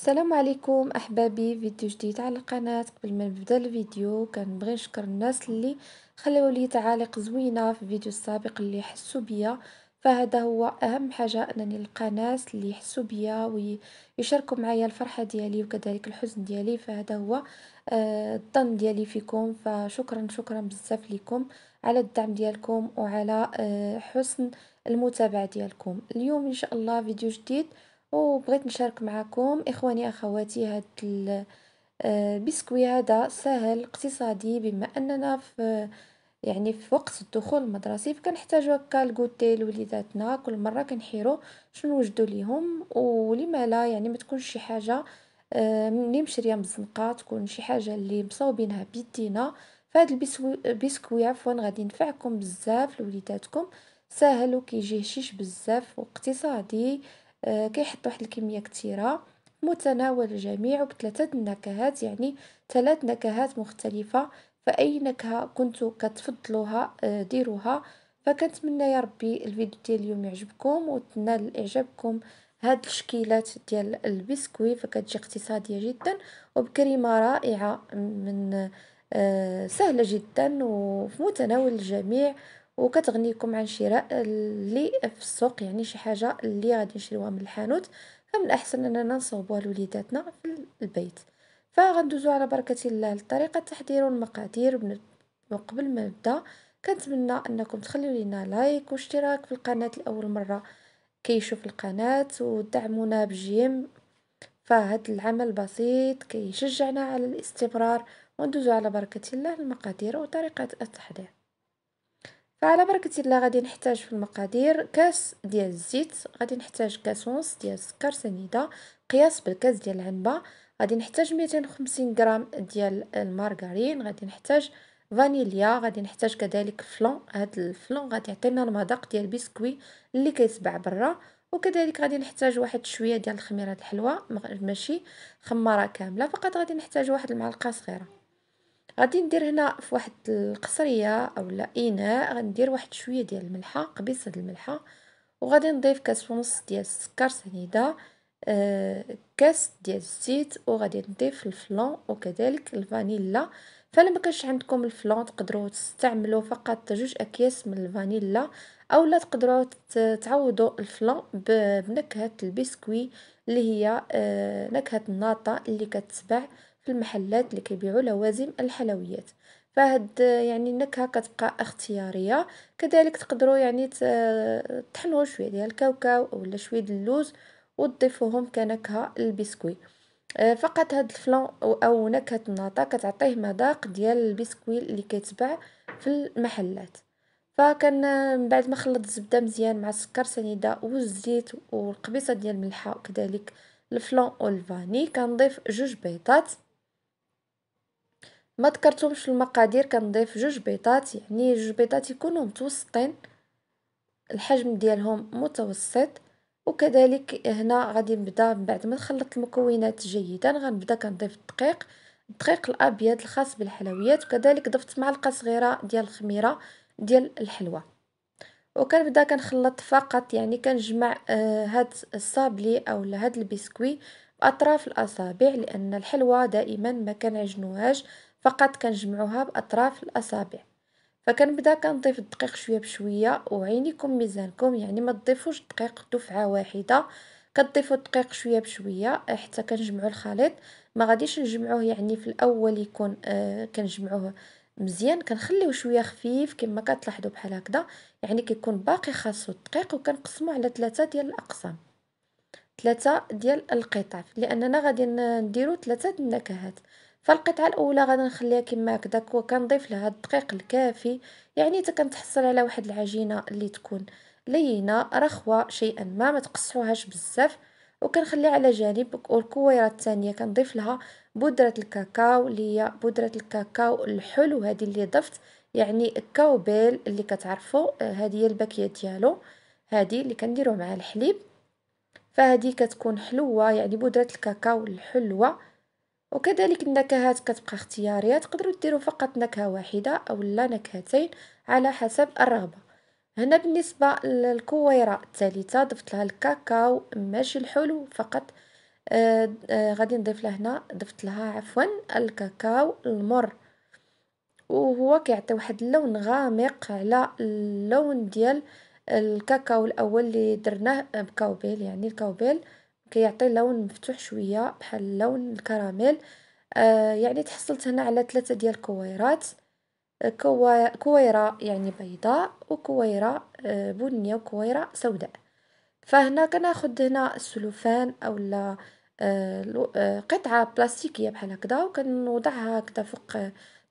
السلام عليكم احبابي فيديو جديد على القناه قبل ما نبدا الفيديو كنبغي نشكر الناس اللي خلاو لي تعاليق زوينه في الفيديو السابق اللي حسوا بيا فهذا هو اهم حاجه انني نلقى ناس اللي يحسوا بيا ويشاركوا معايا الفرحه ديالي وكذلك الحزن ديالي فهذا هو آه، الظن ديالي فيكم فشكرا شكرا بزاف لكم على الدعم ديالكم وعلى آه، حسن المتابعه ديالكم اليوم ان شاء الله فيديو جديد وبغيت نشارك معاكم اخواني اخواتي هاد البسكوي آه، هذا سهل اقتصادي بما اننا في يعني في وقت الدخول المدرسي فكنحتاجو هكا الكوتي لوليداتنا كل مره كنحيرو شنو نوجدو ليهم ولما لا يعني ما تكونش شي حاجه آه، ملي مشريه من الزنقه تكون شي حاجه اللي مصاوبينها بيدينا فهاد البسكوي عفوا غادي ينفعكم بزاف لوليداتكم ساهل وكيجي هشيش بزاف واقتصادي آه، كيحط واحد الكمية كثيرة متناول الجميع وبثلاثة النكهات يعني ثلاث نكهات مختلفة فأي نكهة كنتو كتفضلوها آه، ديروها فكنتمنى يا ربي الفيديو ديال اليوم يعجبكم وتنال اعجابكم هاد الشكيلات ديال البسكوي فكتجي اقتصادية جدا وبكريمة رائعة من آه، سهلة جدا وفي متناول الجميع وكتغنيكم عن شراء اللي في السوق يعني شي حاجه اللي غادي نشريوها من الحانوت فمن الاحسن اننا نصوبوها لوليداتنا في البيت فغندوزو على بركه الله لطريقه تحضير المقادير وقبل ما نبدا كنتمنى انكم تخليو لينا لايك واشتراك في القناه لاول مره كيشوف القناه ودعمونا بجيم فهاد العمل بسيط كيشجعنا على الاستمرار وندوزو على بركه الله المقادير وطريقه التحضير فعلى بركة الله غادي نحتاج في المقادير كاس ديال الزيت غادي نحتاج كاس ونص ديال السكر سنيدة قياس بالكاس ديال العنبة غادي نحتاج 250 غرام ديال المارغرين غادي نحتاج فانيليا غادي نحتاج كذلك فلون هاد الفلون غادي يعطينا المذاق ديال البسكوي اللي كيتباع برا وكذلك غادي نحتاج واحد شويه ديال الخميره الحلوه ماشي خماره كامله فقط غادي نحتاج واحد المعلقه صغيره غادي ندير هنا في واحد القصريه اولا اناء غندير واحد شويه ديال الملحه قبيصه ديال الملحه وغادي نضيف كاس ونص ديال السكر سنيده آه كاس ديال الزيت وغادي نضيف الفلون وكذلك الفانيلا فلا ما كانش عندكم الفلون تقدروا تستعملوا فقط جوج اكياس من الفانيلا اولا تقدروا تعوضوا الفلون بنكهه البسكوي اللي هي آه نكهه الناطه اللي كتباع المحلات اللي كيبيعوا لوازم الحلويات فهاد يعني النكهه كتبقى اختياريه كذلك تقدروا يعني تحنوا شويه ديال الكاوكاو ولا شويه ديال اللوز وتضيفوهم كنكهه البسكوي آه، فقط هاد الفلان او نكهه الناطه كتعطيه مذاق ديال البسكوي اللي كيتباع في المحلات فكان من آه، بعد ما خلط الزبده مزيان مع السكر سنيده والزيت والقبيصه ديال الملحه كذلك الفلان والفاني كنضيف جوج بيضات ما ذكرتهمش في المقادير كنضيف جوج بيضات يعني جوج بيضات يكونوا متوسطين الحجم ديالهم متوسط وكذلك هنا غادي نبدا بعد ما نخلط المكونات جيدا غنبدا كنضيف الدقيق الدقيق الابيض الخاص بالحلويات وكذلك ضفت معلقه صغيره ديال الخميره ديال الحلوى وكنبدا كنخلط فقط يعني كنجمع آه، هاد الصابلي او هاد البسكوي باطراف الاصابع لان الحلوى دائما ما كنعجنوهاش فقط كنجمعوها باطراف الاصابع فكنبدا كنضيف الدقيق شويه بشويه وعينيكم ميزانكم يعني ما تضيفوش الدقيق دفعه واحده كتضيفوا الدقيق شويه بشويه حتى كنجمعوا الخليط ما غاديش نجمعوه يعني في الاول يكون آه، كنجمعوه مزيان كنخليوه شويه خفيف كما كتلاحظوا بحال هكذا يعني كيكون باقي خاصو الدقيق وكنقسموه على ثلاثه ديال الاقسام ثلاثه ديال القطع لاننا غادي نديرو ثلاثه النكهات فالقطعه الاولى غادي نخليها كما هكذاك وكنضيف لها الدقيق الكافي يعني حتى كنتحصل على واحد العجينه اللي تكون لينه رخوه شيئا ما ما تقصوهاش بزاف وكنخليها على جانب والكويره الثانيه كنضيف لها بودره الكاكاو اللي هي بودره الكاكاو الحلو هذه اللي ضفت يعني كاوبيل اللي كتعرفوا آه، هذه هي الباكيه ديالو هذه اللي كنديروا مع الحليب فهذه كتكون حلوه يعني بودره الكاكاو الحلوه وكذلك النكهات كتبقى اختياريه تقدروا ديروا فقط نكهه واحده او لا نكهتين على حسب الرغبه هنا بالنسبه للكويره الثالثه ضفت لها الكاكاو ماشي الحلو فقط آه آه غادي نضيف لها هنا ضفت لها عفوا الكاكاو المر وهو كيعطي واحد اللون غامق على اللون ديال الكاكاو الاول اللي درناه بكاوبيل يعني الكاوبيل كيعطي لون مفتوح شوية بحال لون الكراميل آه، يعني تحصلت هنا على ثلاثة ديال الكويرات آه، كوا- كويرة يعني بيضاء وكويرة آه، بنية وكويرة سوداء فهنا كناخد هنا السلوفان اولا قطعة بلاستيكية بحال هكدا وكنوضعها هكدا فوق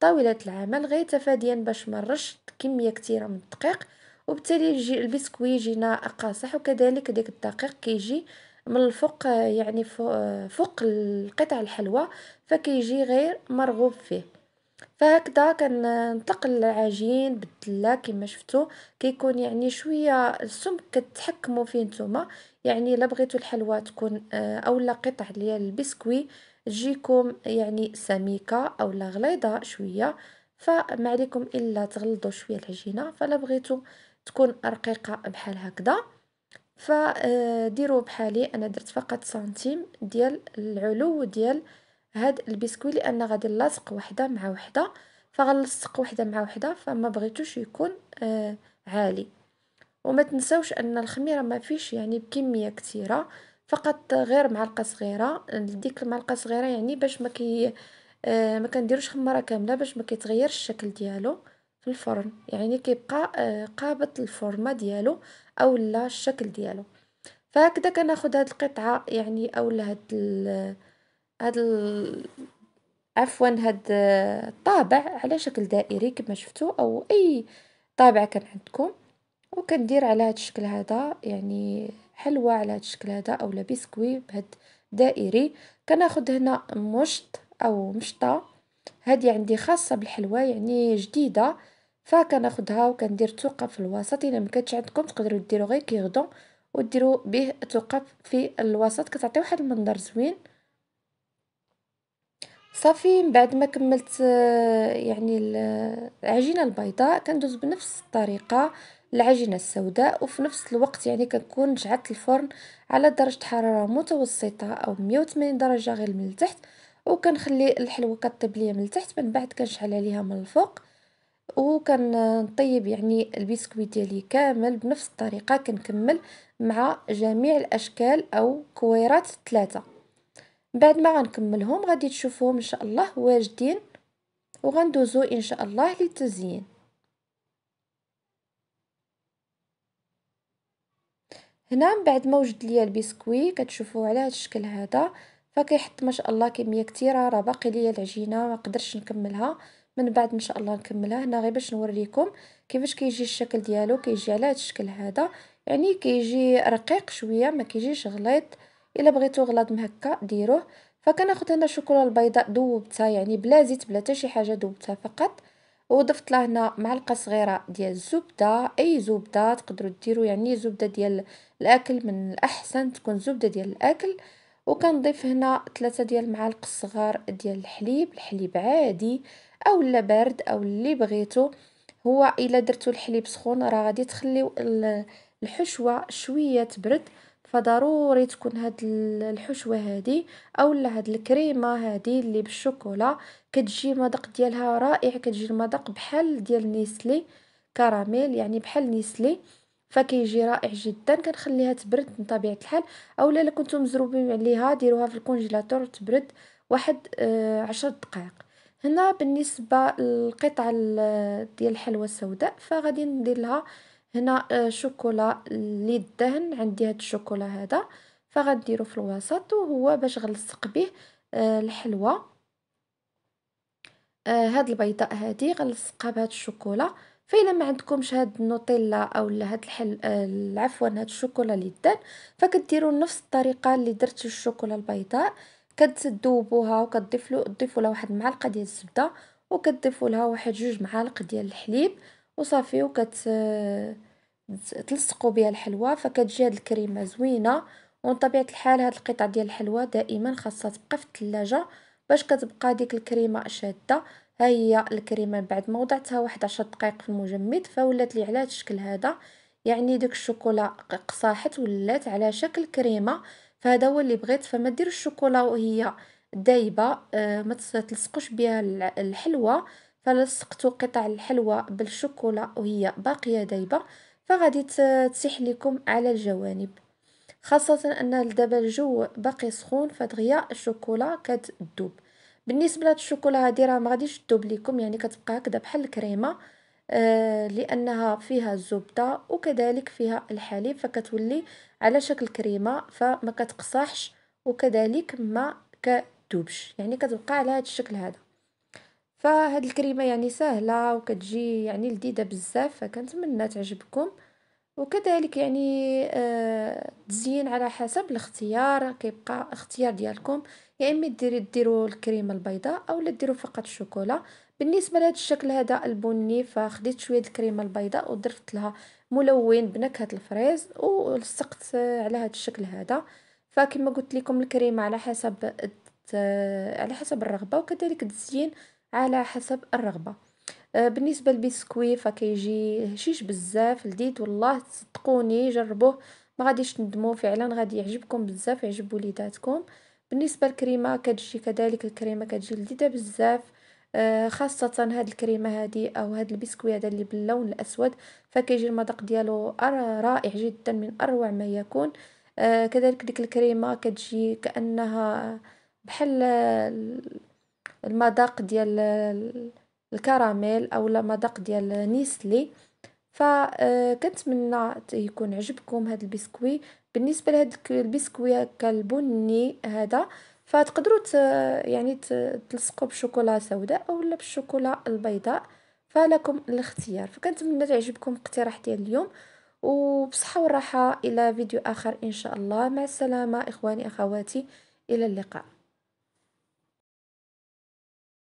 طاولة العمل غير تفاديا باش منرش كمية كثيره من الدقيق وبالتالي يجي البسكوي يجينا قاصح وكذلك ديك الدقيق كيجي من الفوق يعني فوق القطع الحلوى فكيجي غير مرغوب فيه فهكذا كنطلق العجين بالدله كما شفتوا كيكون يعني شويه السمك كتحكموا فيه نتوما يعني الا بغيتوا الحلوى تكون آه، اولا قطع ديال البسكوي تجيكم يعني سميكه اولا غليظه شويه فما عليكم الا تغلضوا شويه العجينه فلا بغيتوا تكون رقيقه بحال هكذا فديروا بحالي انا درت فقط سنتيم ديال العلو ديال هاد البسكوي لان غادي نلاصق وحده مع وحده فغنلصق وحده مع وحده فما بغيتوش يكون آه، عالي وما تنساوش ان الخميره ما فيش يعني بكميه كثيره فقط غير معلقه صغيره ديك المعلقه صغيره يعني باش ما كي آه، ما كنديروش خماره كامله باش ما كيتغيرش الشكل ديالو في الفرن يعني كيبقى آه، قابط الفورمه ديالو او لا الشكل ديالو فهكذا كناخد هاد القطعه يعني او هاد هذا هاد عفوا هاد الطابع على شكل دائري كما شفتوا او اي طابع كان عندكم وكندير على هاد الشكل هذا يعني حلوى على هاد الشكل هذا اولا بسكوي بهاد دائري كناخد هنا مشط او مشطه هادي عندي خاصه بالحلوى يعني جديده فكناخدها وكندير ثقب في الوسط الا ما كانتش عندكم تقدروا ديروا غير كيغدون وديروا به ثقب في الوسط كتعطي واحد المنظر زوين صافي من بعد ما كملت آه، يعني العجينه البيضاء كندوز بنفس الطريقه العجينه السوداء وفي نفس الوقت يعني كنكون جعلت الفرن على درجه حراره متوسطه او 180 درجه غير من التحت وكنخلي الحلوه كطيب ليا من التحت من بعد كنشعل عليها من الفوق نطيب يعني البسكويت ديالي كامل بنفس الطريقة كنكمل مع جميع الأشكال أو كويرات ثلاثة بعد ما غنكملهم غادي تشوفوهم إن شاء الله واجدين وغندوزو إن شاء الله للتزيين هنا بعد ما وجد ليا البسكوي كتشوفوه على هذا الشكل هذا فكيحط ما شاء الله كميه كثيره راه باقي ليا العجينه ما قدرش نكملها من بعد ان شاء الله نكملها هنا غير باش نوريكم كيفاش كيجي الشكل ديالو كيجي على هذا الشكل هذا يعني كيجي رقيق شويه ما كيجيش غليظ الا بغيتو غلاض مهكا ديروه فكناخذ هنا الشوكولا البيضاء ذوبتها يعني بلا زيت بلا حتى شي حاجه ذوبتها فقط وضفت لها هنا معلقه صغيره ديال الزبده اي زبده تقدروا ديروا يعني زبده ديال الاكل من الاحسن تكون زبده ديال الاكل وكنضيف هنا ثلاثة ديال المعالق الصغار ديال الحليب الحليب عادي او لا بارد او اللي بغيتو هو الا درتو الحليب سخون راه غادي تخليو الحشوه شويه تبرد فضروري تكون هاد الحشوه هادي اولا هاد الكريمه هادي اللي بالشوكولا كتجي المذاق ديالها رائع كتجي المذاق بحال ديال نيسلي كراميل يعني بحال نيسلي فكيجي رائع جدا كنخليها تبرد من طبيعه الحال اولا الا كنتو مزروبين عليها ديروها في الكونجيلاتور تبرد واحد آه، عشر دقائق هنا بالنسبه للقطعه ديال الحلوى السوداء فغادي ندير لها هنا آه، شوكولا للدهن عندي هاد الشوكولا هذا فغنديرو في الوسط وهو باش غنلصق به آه، الحلوى هاد البيضاء هادي غنلصقها بهاد الشوكولا فإلا ما عندكمش هاد النوتيلا او هاد الحل آه، عفوا هاد الشوكولا اللي دان فكديروا نفس الطريقه اللي درت الشوكولا البيضاء كتذوبوها وكتضيف له لها واحد المعلقه ديال الزبده وكتضيفوا لها واحد جوج معالق ديال الحليب وصافي وكت آه، تلصقوا بها الحلوه فكتجي هاد الكريمه زوينه ومن طبيعه الحال هاد القطع ديال الحلوه دائما خاصها تبقى في الثلاجه باش كتبقى ديك الكريمه شاده ها هي الكريمه من بعد ما وضعتها واحد 10 دقائق في المجمد فولات لي على الشكل هذا يعني ديك الشوكولا قصاحت ولات على شكل كريمه فهذا هو اللي بغيت فما دير الشوكولا وهي دايبه آه، ما تلصقوش بها الحلوى فلصقتو قطع الحلوى بالشوكولا وهي باقيه دايبه فغادي تسيح لكم على الجوانب خاصه ان دابا الجو باقي سخون فدغيا الشوكولا كتذوب بالنسبه لهاد الشوكولا هادي راه ما غاديش تذوب لكم يعني كتبقى هكذا بحال الكريمه آه لانها فيها الزبده وكذلك فيها الحليب فكتولي على شكل كريمه فما كتقصحش وكذلك ما كتذوبش يعني كتبقى على هذا الشكل هذا فهاد الكريمه يعني سهله وكتجي يعني لذيذه بزاف فكنتمنى تعجبكم وكذلك يعني آه تزين على حسب الاختيار كيبقى اختيار ديالكم يا اما ديري ديرو الكريمه البيضاء اولا ديرو فقط الشوكولا بالنسبه لهذا الشكل هذا البني فخديت شويه الكريمه البيضاء وضرفت لها ملون بنكهه الفريز ولصقت على هذا الشكل هذا فكما قلت لكم الكريمه على حسب على حسب الرغبه وكذلك التزيين على حسب الرغبه آه، بالنسبه للبسكوي فكيجي هشيش بزاف لذيذ والله صدقوني جربوه ما غاديش تندموا فعلا غادي يعجبكم بزاف يعجب وليداتكم بالنسبه للكريمه كتجي كذلك الكريمه كتجي لذيذه بزاف آه، خاصة هاد الكريمة هادي أو هاد البسكوي هذا اللي باللون الأسود فكيجي المذاق ديالو رائع جدا من أروع ما يكون آه، كذلك ديك الكريمة كتجي كأنها بحال المذاق ديال الكراميل أو لا مذاق ديال نيسلي فكنتمنى آه، يكون عجبكم هذا البسكوي بالنسبه لهاد البسكوي كالبني البني هذا فتقدروا يعني تلصقوا بالشوكولا سوداء اولا بالشوكولا البيضاء فلكم الاختيار فكنتمنى تعجبكم الاقتراح ديال اليوم وبصحه وراحه الى فيديو اخر ان شاء الله مع السلامه اخواني اخواتي الى اللقاء